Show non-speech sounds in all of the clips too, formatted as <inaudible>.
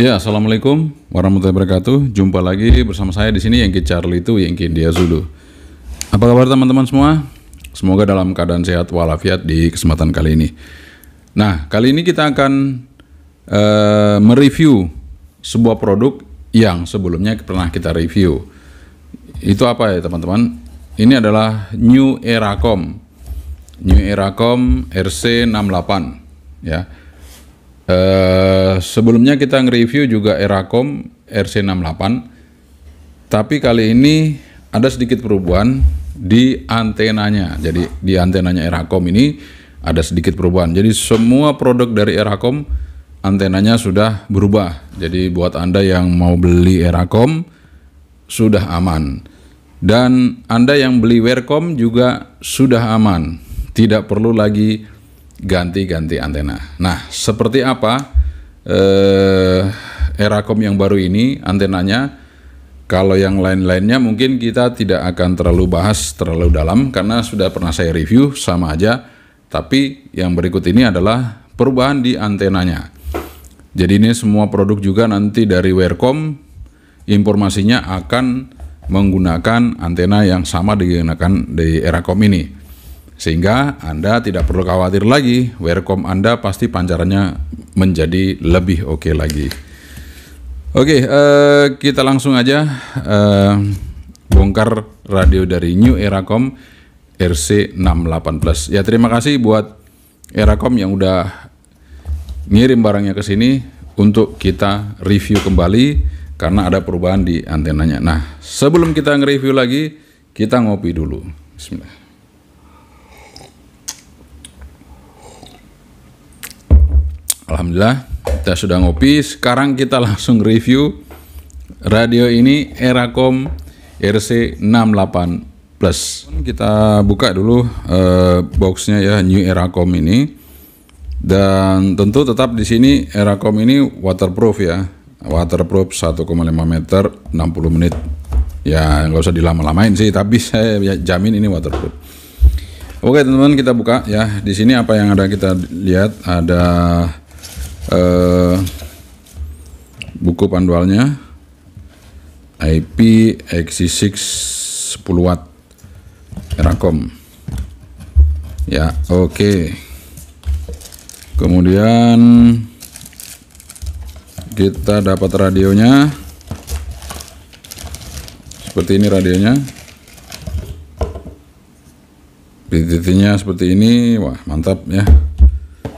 Ya, assalamualaikum warahmatullahi wabarakatuh. Jumpa lagi bersama saya di sini yang Charlie itu yang India Zulu. Apa kabar teman-teman semua? Semoga dalam keadaan sehat walafiat di kesempatan kali ini. Nah, kali ini kita akan uh, mereview sebuah produk yang sebelumnya pernah kita review. Itu apa ya teman-teman? Ini adalah New Eracom. New Eracom RC68 ya. Uh, sebelumnya kita nge-review juga Eracom RC68, tapi kali ini ada sedikit perubahan di antenanya. Jadi di antenanya Eracom ini ada sedikit perubahan. Jadi semua produk dari Eracom antenanya sudah berubah. Jadi buat Anda yang mau beli Eracom sudah aman. Dan Anda yang beli Wercom juga sudah aman. Tidak perlu lagi ganti-ganti antena. Nah, seperti apa eh, Eracom yang baru ini antenanya? Kalau yang lain-lainnya mungkin kita tidak akan terlalu bahas terlalu dalam karena sudah pernah saya review sama aja. Tapi yang berikut ini adalah perubahan di antenanya. Jadi ini semua produk juga nanti dari Werkom informasinya akan menggunakan antena yang sama digunakan di Eracom ini. Sehingga Anda tidak perlu khawatir lagi, Wearcom Anda pasti pancarannya menjadi lebih oke okay lagi. Oke, okay, uh, eh, kita langsung aja uh, bongkar radio dari New Eracom rc Plus. Ya, terima kasih buat Eracom yang udah ngirim barangnya ke sini untuk kita review kembali karena ada perubahan di antenanya. Nah, sebelum kita nge-review lagi, kita ngopi dulu. Bismillah. Alhamdulillah kita sudah ngopi. Sekarang kita langsung review radio ini Eracom RC68 Plus. Kita buka dulu uh, boxnya ya New Eracom ini. Dan tentu tetap di sini Eracom ini waterproof ya. Waterproof 1,5 meter 60 menit. Ya nggak usah dilama-lamain sih, tapi <laughs> saya ya jamin ini waterproof. Oke teman-teman kita buka ya. Di sini apa yang ada kita lihat ada eh, buku panduannya IP XC6 10 watt Rakom. ya oke okay. kemudian kita dapat radionya seperti ini radionya BTT nya seperti ini wah mantap ya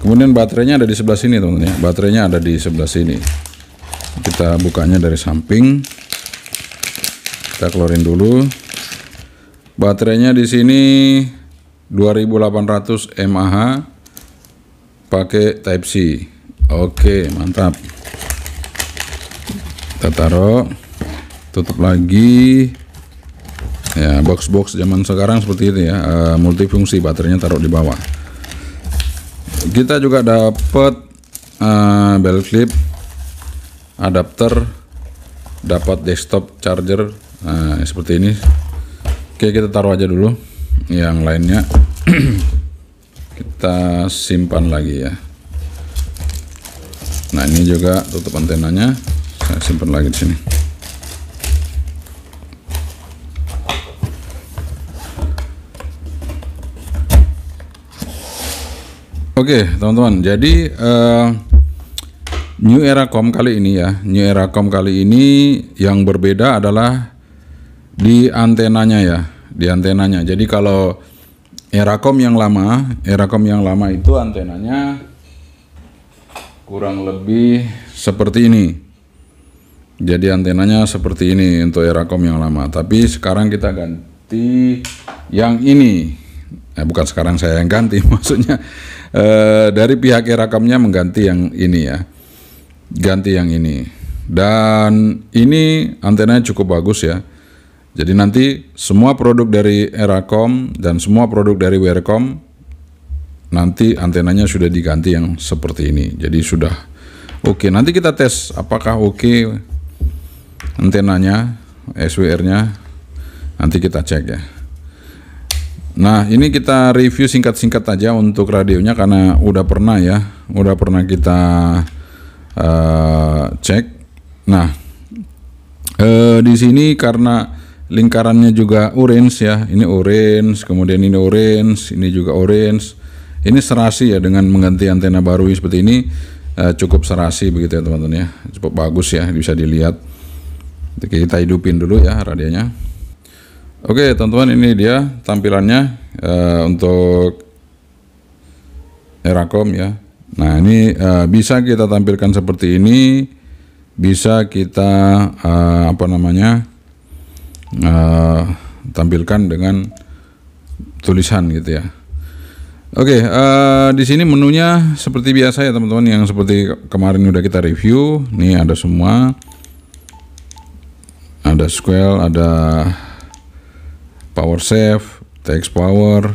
kemudian baterainya ada di sebelah sini teman-teman ya baterainya ada di sebelah sini kita bukanya dari samping kita keluarin dulu baterainya di sini 2800 mAh pakai type C oke mantap kita taruh tutup lagi ya box-box zaman sekarang seperti itu ya eh, multifungsi baterainya taruh di bawah kita juga dapat uh, eh, bell clip adapter dapat desktop charger nah, seperti ini oke kita taruh aja dulu yang lainnya <clears throat> kita simpan lagi ya nah ini juga tutup antenanya saya simpan lagi di sini Oke, okay, teman-teman. Jadi uh, New Era Com kali ini ya, New Era Com kali ini yang berbeda adalah di antenanya ya, di antenanya. Jadi kalau Era Eracom yang lama, Era Eracom yang lama itu antenanya kurang lebih seperti ini. Jadi antenanya seperti ini untuk Era Eracom yang lama. Tapi sekarang kita ganti yang ini. Eh, bukan sekarang saya yang ganti, <laughs> maksudnya Eh, dari pihak Erakamnya mengganti yang ini ya. Ganti yang ini. Dan ini antenanya cukup bagus ya. Jadi nanti semua produk dari Eracom dan semua produk dari Werecom nanti antenanya sudah diganti yang seperti ini. Jadi sudah oke. Okay. Nanti kita tes apakah oke okay antenanya, SWR-nya. Nanti kita cek ya. Nah, ini kita review singkat-singkat aja untuk radionya karena udah pernah ya, udah pernah kita uh, cek. Nah, uh, di sini karena lingkarannya juga orange ya, ini orange, kemudian ini orange, ini juga orange. Ini serasi ya dengan mengganti antena baru seperti ini uh, cukup serasi begitu ya teman-teman ya, cukup bagus ya bisa dilihat. Kita hidupin dulu ya radionya. Oke teman-teman ini dia tampilannya uh, untuk Eracom ya. Nah ini uh, bisa kita tampilkan seperti ini, bisa kita uh, apa namanya uh, tampilkan dengan tulisan gitu ya. Oke, okay, uh, di sini menunya seperti biasa ya teman-teman yang seperti kemarin udah kita review. Nih ada semua, ada square, ada power save text power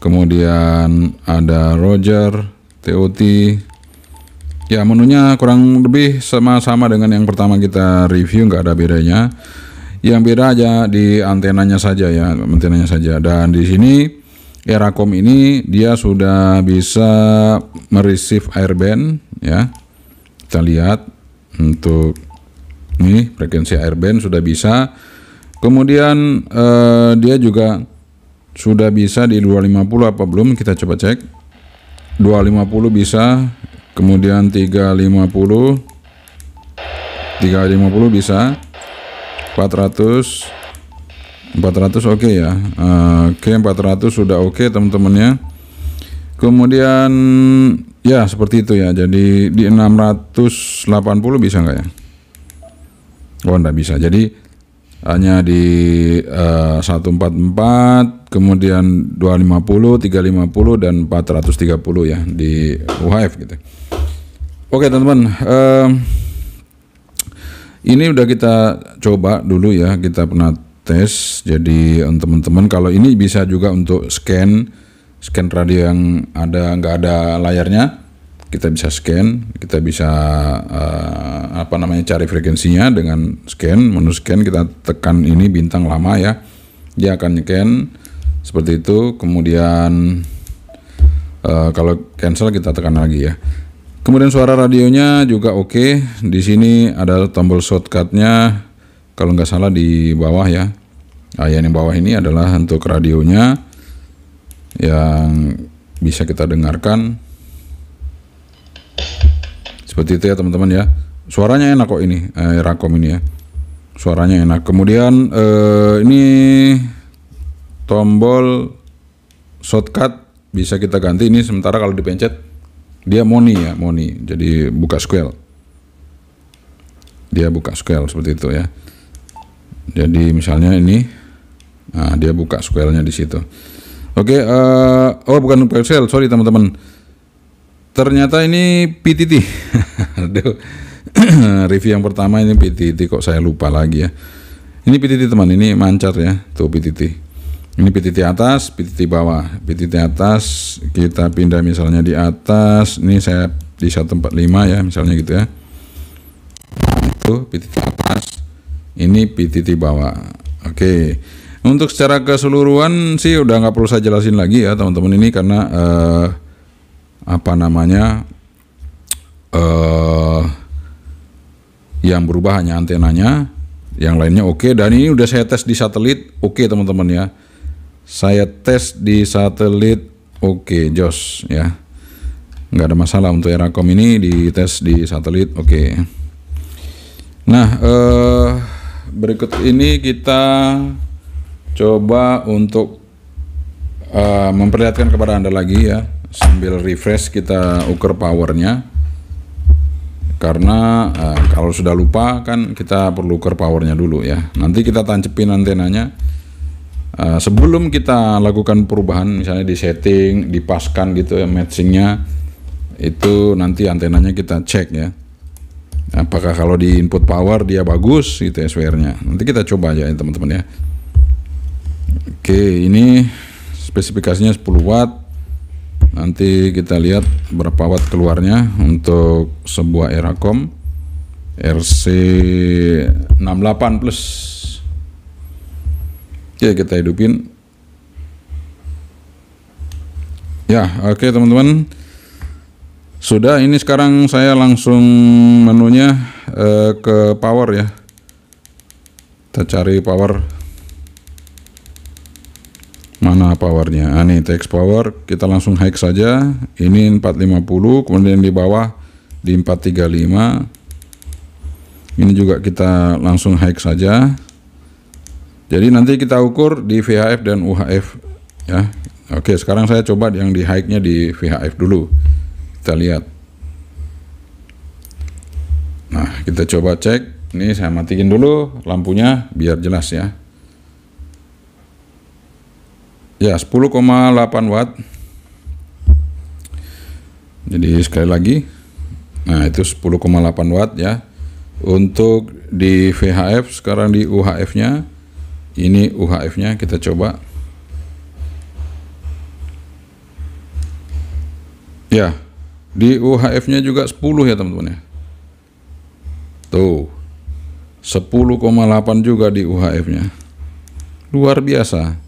kemudian ada Roger TOT ya menunya kurang lebih sama-sama dengan yang pertama kita review nggak ada bedanya yang beda aja di antenanya saja ya antenanya saja dan di sini Eracom ini dia sudah bisa mereceive airband ya kita lihat untuk ini frekuensi airband sudah bisa Kemudian eh, dia juga sudah bisa di 250 apa belum kita coba cek. 250 bisa, kemudian 350 350 bisa. 400 400 oke okay ya. Eh, oke, okay, 400 sudah oke okay, teman-temannya. Kemudian ya seperti itu ya. Jadi di 680 bisa nggak ya? Oh, nggak bisa. Jadi hanya di uh, eh, 144 kemudian 250 350 dan 430 ya di UHF gitu oke teman-teman uh, ini udah kita coba dulu ya kita pernah tes jadi eh, teman-teman kalau ini bisa juga untuk scan scan radio yang ada nggak ada layarnya kita bisa scan, kita bisa uh, apa namanya cari frekuensinya dengan scan, menu scan kita tekan ini bintang lama ya. Dia akan scan seperti itu, kemudian uh, kalau cancel kita tekan lagi ya. Kemudian suara radionya juga oke. Okay. Di sini ada tombol shortcutnya kalau nggak salah di bawah ya. Nah, yang bawah ini adalah untuk radionya yang bisa kita dengarkan seperti itu ya teman-teman ya. Suaranya enak kok ini, eh, Rakom ini ya. Suaranya enak. Kemudian eh, ini tombol shortcut bisa kita ganti ini sementara kalau dipencet dia moni ya, moni. Jadi buka square. Dia buka square seperti itu ya. Jadi misalnya ini nah dia buka square-nya di situ. Oke, okay, uh, eh, oh bukan buka square, sorry teman-teman ternyata ini PTT <laughs> aduh <clears throat> review yang pertama ini PTT kok saya lupa lagi ya ini PTT teman ini mancar ya tuh PTT ini PTT atas PTT bawah PTT atas kita pindah misalnya di atas ini saya di 145 ya misalnya gitu ya itu PTT atas ini PTT bawah oke untuk secara keseluruhan sih udah nggak perlu saya jelasin lagi ya teman-teman ini karena eh, apa namanya uh, yang berubah hanya antenanya yang lainnya oke okay. dan ini udah saya tes di satelit oke okay, teman-teman ya saya tes di satelit oke okay, jos ya nggak ada masalah untuk Erakom ini di tes di satelit oke okay. nah eh, berikut ini kita coba untuk uh, memperlihatkan kepada anda lagi ya sambil refresh kita ukur powernya karena eh, kalau sudah lupa kan kita perlu ukur powernya dulu ya nanti kita tancepin antenanya eh, sebelum kita lakukan perubahan misalnya di setting dipaskan gitu ya matchingnya itu nanti antenanya kita cek ya apakah kalau di input power dia bagus gitu ya nya nanti kita coba aja ya teman-teman ya oke ini spesifikasinya 10 watt nanti kita lihat berapa watt keluarnya untuk sebuah Eracom RC 68 plus oke kita hidupin ya oke teman-teman sudah ini sekarang saya langsung menunya eh, ke power ya kita cari power mana powernya nah, ini TX power kita langsung high saja ini 450 kemudian di bawah di 435 ini juga kita langsung high saja jadi nanti kita ukur di VHF dan UHF ya Oke sekarang saya coba yang di high nya di VHF dulu kita lihat nah kita coba cek ini saya matikan dulu lampunya biar jelas ya ya 10,8 watt jadi sekali lagi nah itu 10,8 watt ya untuk di VHF sekarang di UHF nya ini UHF nya kita coba ya di UHF nya juga 10 ya teman-teman ya tuh 10,8 juga di UHF nya luar biasa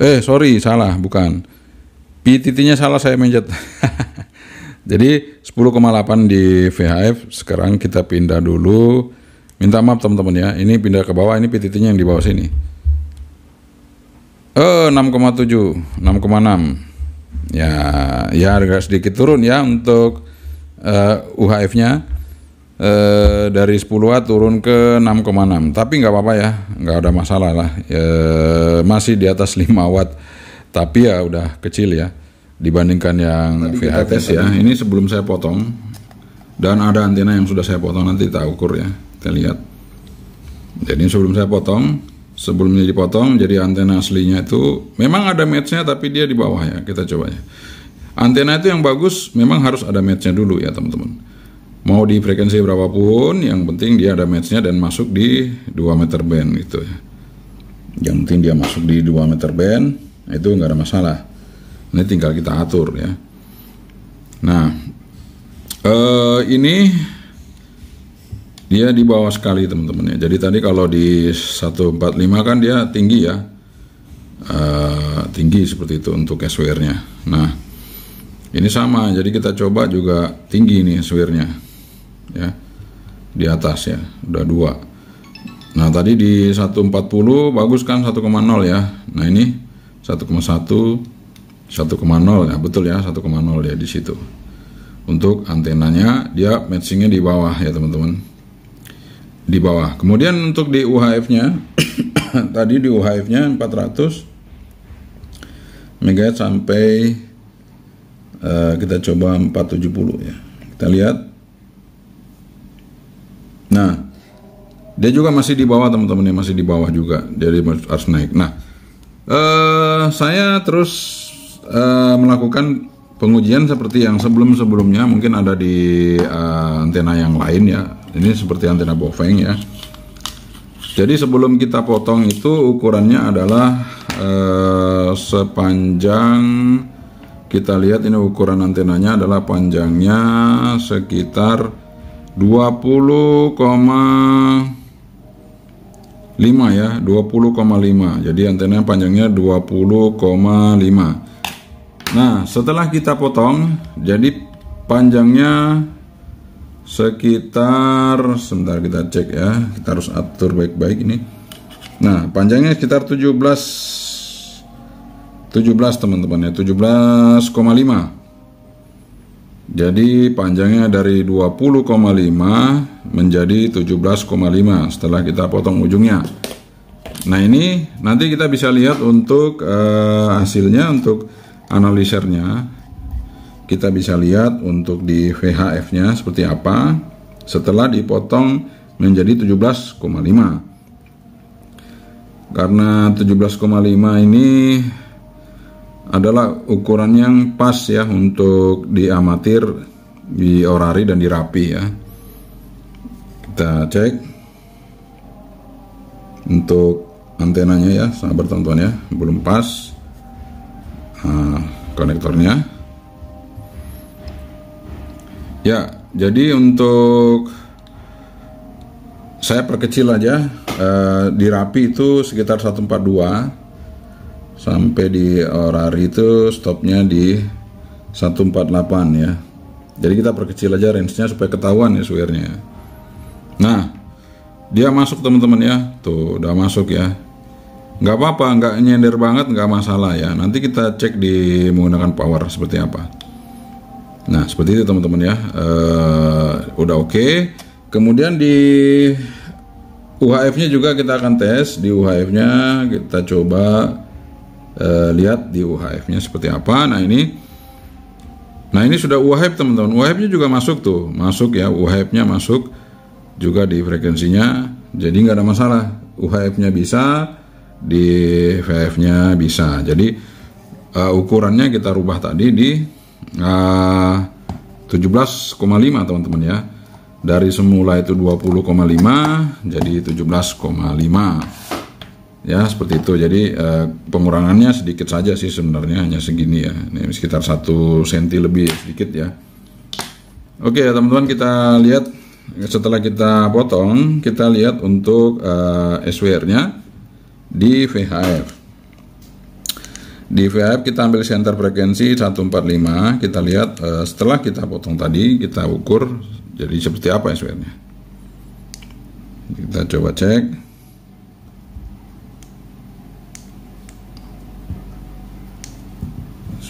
eh sorry salah bukan PTT-nya salah saya mencet <laughs> jadi 10,8 di VHF sekarang kita pindah dulu minta maaf teman-teman ya ini pindah ke bawah ini PTT-nya yang di bawah sini eh 6,7 6,6 ya ya agak sedikit turun ya untuk uh, eh, UHF-nya eh, dari 10 watt turun ke 6,6 tapi nggak apa-apa ya nggak ada masalah lah e, masih di atas 5 watt tapi ya udah kecil ya dibandingkan yang VHTS ya ini sebelum saya potong dan ada antena yang sudah saya potong nanti kita ukur ya kita lihat jadi sebelum saya potong sebelumnya dipotong jadi antena aslinya itu memang ada matchnya tapi dia di bawah ya kita coba ya antena itu yang bagus memang harus ada matchnya dulu ya teman-teman mau di frekuensi berapapun yang penting dia ada matchnya dan masuk di 2 meter band gitu ya yang penting dia masuk di 2 meter band nah itu nggak ada masalah ini tinggal kita atur ya nah eh, ini dia di bawah sekali teman-teman ya jadi tadi kalau di 145 kan dia tinggi ya eh, tinggi seperti itu untuk SWR nya nah ini sama jadi kita coba juga tinggi nih SWR nya ya di atas ya udah dua nah tadi di 140 bagus kan 1,0 ya nah ini 1,1 1,0 ya betul ya 1,0 ya di situ untuk antenanya dia matchingnya di bawah ya teman-teman di bawah kemudian untuk di UHF nya <coughs> tadi di UHF nya 400 MHz sampai uh, kita coba 470 ya kita lihat Nah, dia juga masih di bawah teman-teman, masih di bawah juga. Jadi harus naik. Nah, eh, saya terus uh, melakukan pengujian seperti yang sebelum-sebelumnya mungkin ada di uh, antena yang lain ya ini seperti antena bofeng ya jadi sebelum kita potong itu ukurannya adalah uh, sepanjang kita lihat ini ukuran antenanya adalah panjangnya sekitar 20,5 ya 20,5 jadi antena panjangnya 20,5 nah setelah kita potong jadi panjangnya sekitar sebentar kita cek ya kita harus atur baik-baik ini nah panjangnya sekitar 17 17 teman-teman ya 17,5 jadi panjangnya dari 20,5 menjadi 17,5 setelah kita potong ujungnya. Nah ini nanti kita bisa lihat untuk uh, hasilnya untuk analisernya. Kita bisa lihat untuk di VHF-nya seperti apa setelah dipotong menjadi 17,5. Karena 17,5 ini adalah ukuran yang pas ya untuk di amatir, di orari dan di rapi ya. Kita cek untuk antenanya ya, sangat tonton ya, belum pas nah, konektornya. Ya, jadi untuk saya perkecil aja eh, di rapi itu sekitar 142 sampai di Orari itu stopnya di 148 ya jadi kita perkecil aja range-nya supaya ketahuan ya swearnya nah dia masuk teman-teman ya tuh udah masuk ya nggak apa-apa nggak nyender banget nggak masalah ya nanti kita cek di menggunakan power seperti apa nah seperti itu teman-teman ya eh, udah oke okay. kemudian di UHF-nya juga kita akan tes di UHF-nya kita coba Eh, lihat di UHF-nya seperti apa. Nah ini Nah ini sudah UHF teman-teman UHF-nya juga masuk tuh Masuk ya UHF-nya masuk Juga di frekuensinya Jadi nggak ada masalah UHF-nya bisa Di VF-nya bisa Jadi uh, ukurannya kita rubah tadi di eh, uh, 17,5 teman-teman ya Dari semula itu 20,5 Jadi 17,5 ya seperti itu jadi uh, pengurangannya sedikit saja sih sebenarnya hanya segini ya ini sekitar satu senti lebih sedikit ya oke teman-teman kita lihat setelah kita potong kita lihat untuk uh, eh, SWR nya di VHF di VHF kita ambil center frekuensi 145 kita lihat uh, setelah kita potong tadi kita ukur jadi seperti apa SWR nya kita coba cek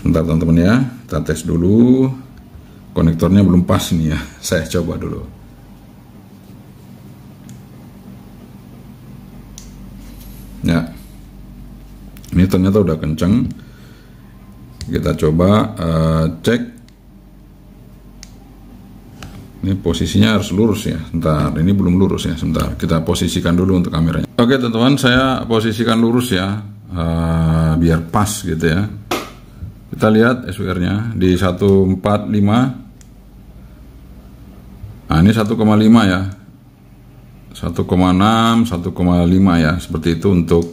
sebentar teman-teman ya kita tes dulu konektornya belum pas nih ya <laughs> saya coba dulu ya ini ternyata udah kenceng kita coba uh, cek ini posisinya harus lurus ya sebentar ini belum lurus ya sebentar kita posisikan dulu untuk kameranya oke teman-teman saya posisikan lurus ya uh, biar pas gitu ya kita lihat SWR-nya di 145. Nah, ini 1,5 ya. 1,6, 1,5 ya, seperti itu untuk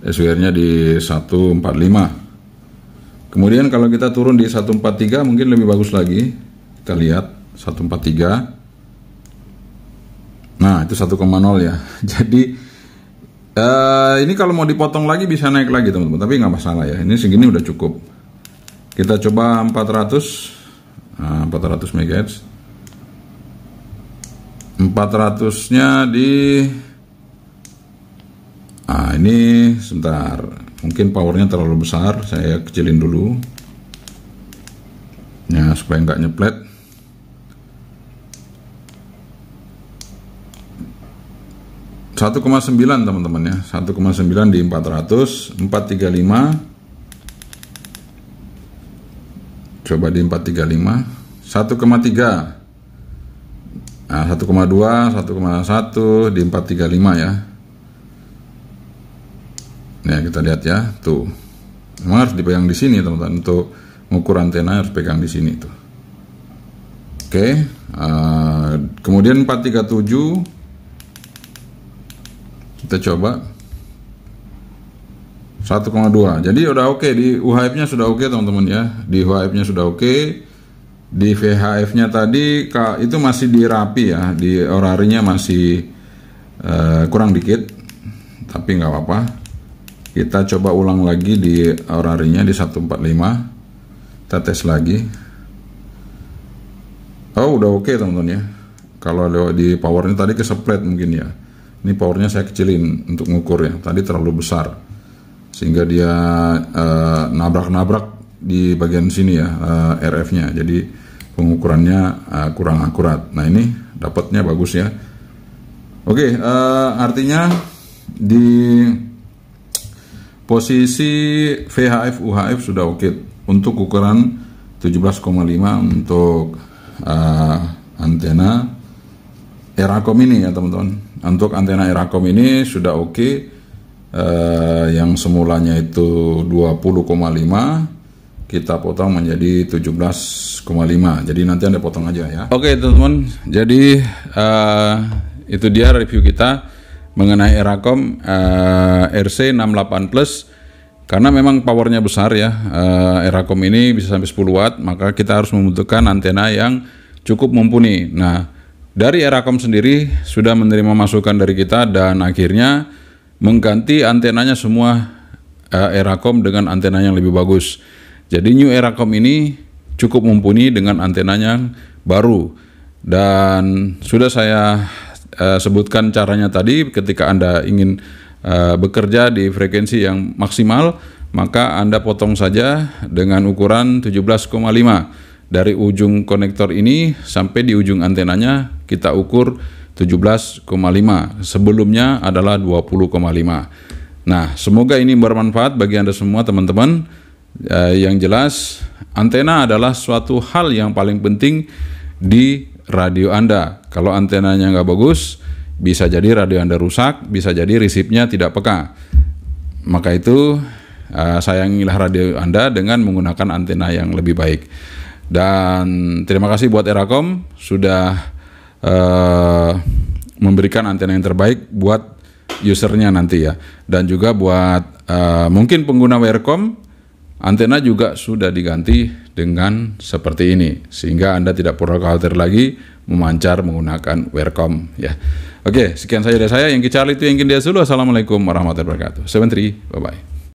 SWR-nya di 145. Kemudian kalau kita turun di 143 mungkin lebih bagus lagi. Kita lihat 143. Nah, itu 1,0 ya. <laughs> Jadi Uh, ini kalau mau dipotong lagi bisa naik lagi teman-teman, tapi nggak masalah ya. Ini segini udah cukup kita coba 400 400 MHz 400 nya di ah ini sebentar mungkin powernya terlalu besar saya kecilin dulu ya supaya nggak nyeplet satu koma sembilan teman-teman ya satu koma sembilan di empat ratus empat tiga lima coba di 435 1,3 nah 1,2 1,1 di 435 ya nah kita lihat ya tuh memang harus dipegang di sini teman-teman untuk mengukur antena harus pegang di sini tuh oke okay. uh, eh, kemudian 437 kita coba 1,2. Jadi udah oke okay. di UHF-nya sudah oke okay, teman-teman ya. Di UHF-nya sudah oke. Okay. Di VHF-nya tadi itu masih dirapi ya. Di orarinya masih uh, kurang dikit. Tapi nggak apa-apa. Kita coba ulang lagi di orarinya di 145. Kita tes lagi. Oh, udah oke okay, teman-teman ya. Kalau di powernya tadi keseplet mungkin ya. Ini powernya saya kecilin untuk ngukur ya. Tadi terlalu besar sehingga dia nabrak eh, nabrak-nabrak di bagian sini ya uh, eh, RF-nya. Jadi pengukurannya uh, kurang akurat. Nah ini dapatnya bagus ya. Oke, uh, artinya di posisi VHF UHF sudah oke untuk ukuran 17,5 untuk uh, antena Eracom ini ya teman-teman. Untuk antena Eracom ini sudah oke. Okay eh, yang semulanya itu 20,5 kita potong menjadi 17,5 jadi nanti anda potong aja ya oke okay, teman-teman jadi eh, itu dia review kita mengenai Eracom eh, RC68 Plus karena memang powernya besar ya eh, Eracom ini bisa sampai 10 watt maka kita harus membutuhkan antena yang cukup mumpuni nah dari Eracom sendiri sudah menerima masukan dari kita dan akhirnya mengganti antenanya semua uh, eh, Eracom dengan antena yang lebih bagus. Jadi new Eracom ini cukup mumpuni dengan antenanya yang baru dan sudah saya uh, sebutkan caranya tadi ketika Anda ingin uh, bekerja di frekuensi yang maksimal maka Anda potong saja dengan ukuran 17,5 dari ujung konektor ini sampai di ujung antenanya kita ukur 17,5. Sebelumnya adalah 20,5. Nah, semoga ini bermanfaat bagi Anda semua teman-teman. Eh, yang jelas, antena adalah suatu hal yang paling penting di radio Anda. Kalau antenanya nggak bagus, bisa jadi radio Anda rusak, bisa jadi resipnya tidak peka. Maka itu uh, sayangilah radio Anda dengan menggunakan antena yang lebih baik. Dan terima kasih buat Erakom sudah Eh, memberikan antena yang terbaik buat usernya nanti ya dan juga buat uh, mungkin pengguna Wirecom antena juga sudah diganti dengan seperti ini sehingga anda tidak perlu khawatir lagi memancar menggunakan Wirecom ya oke sekian saja dari saya yang kicar itu yang dia assalamualaikum warahmatullahi wabarakatuh seven three bye bye